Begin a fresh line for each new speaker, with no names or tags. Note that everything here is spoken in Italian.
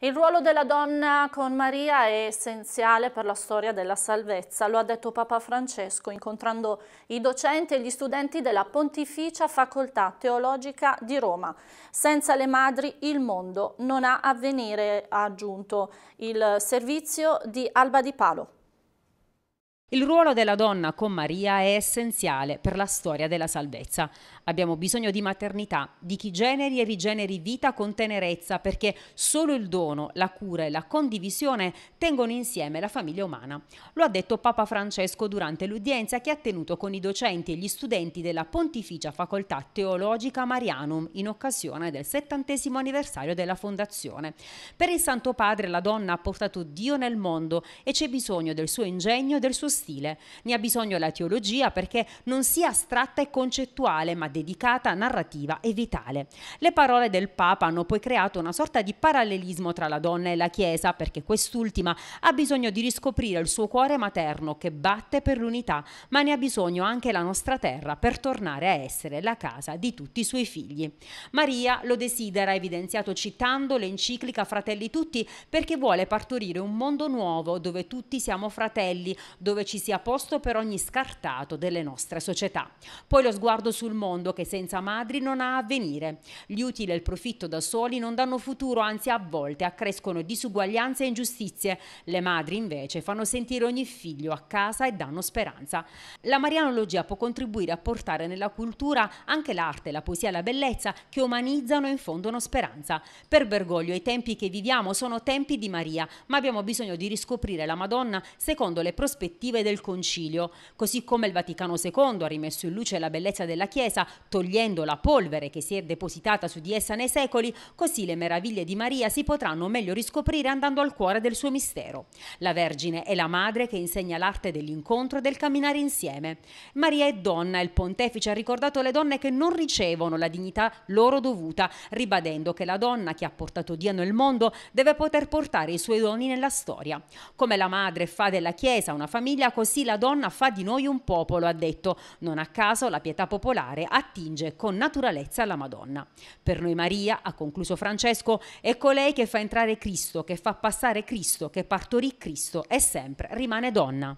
Il ruolo della donna con Maria è essenziale per la storia della salvezza, lo ha detto Papa Francesco incontrando i docenti e gli studenti della Pontificia Facoltà Teologica di Roma. Senza le madri il mondo non ha avvenire, ha aggiunto il servizio di Alba di Palo.
Il ruolo della donna con Maria è essenziale per la storia della salvezza. Abbiamo bisogno di maternità, di chi generi e rigeneri vita con tenerezza, perché solo il dono, la cura e la condivisione tengono insieme la famiglia umana. Lo ha detto Papa Francesco durante l'udienza che ha tenuto con i docenti e gli studenti della Pontificia Facoltà Teologica Marianum in occasione del settantesimo anniversario della fondazione. Per il Santo Padre la donna ha portato Dio nel mondo e c'è bisogno del suo ingegno e del suo stile. Ne ha bisogno la teologia perché non sia astratta e concettuale, ma dedicata, narrativa e vitale. Le parole del Papa hanno poi creato una sorta di parallelismo tra la donna e la Chiesa, perché quest'ultima ha bisogno di riscoprire il suo cuore materno che batte per l'unità, ma ne ha bisogno anche la nostra terra per tornare a essere la casa di tutti i suoi figli. Maria lo desidera, evidenziato citando l'enciclica Fratelli Tutti, perché vuole partorire un mondo nuovo dove tutti siamo fratelli, dove ci sia posto per ogni scartato delle nostre società. Poi lo sguardo sul mondo che senza madri non ha avvenire. Gli utili e il profitto da soli non danno futuro, anzi a volte accrescono disuguaglianze e ingiustizie. Le madri invece fanno sentire ogni figlio a casa e danno speranza. La Marianologia può contribuire a portare nella cultura anche l'arte, la poesia e la bellezza che umanizzano e infondono speranza. Per Bergoglio i tempi che viviamo sono tempi di Maria, ma abbiamo bisogno di riscoprire la Madonna secondo le prospettive iniziative del Concilio, così come il Vaticano II ha rimesso in luce la bellezza della Chiesa togliendo la polvere che si è depositata su di essa nei secoli, così le meraviglie di Maria si potranno meglio riscoprire andando al cuore del suo mistero. La Vergine è la madre che insegna l'arte dell'incontro e del camminare insieme. Maria è donna, il pontefice ha ricordato le donne che non ricevono la dignità loro dovuta, ribadendo che la donna che ha portato Dio nel mondo deve poter portare i suoi doni nella storia. Come la madre fa della Chiesa una famiglia, Maria così la donna fa di noi un popolo, ha detto. Non a caso la pietà popolare attinge con naturalezza alla Madonna. Per noi Maria, ha concluso Francesco, è colei che fa entrare Cristo, che fa passare Cristo, che partorì Cristo e sempre rimane donna.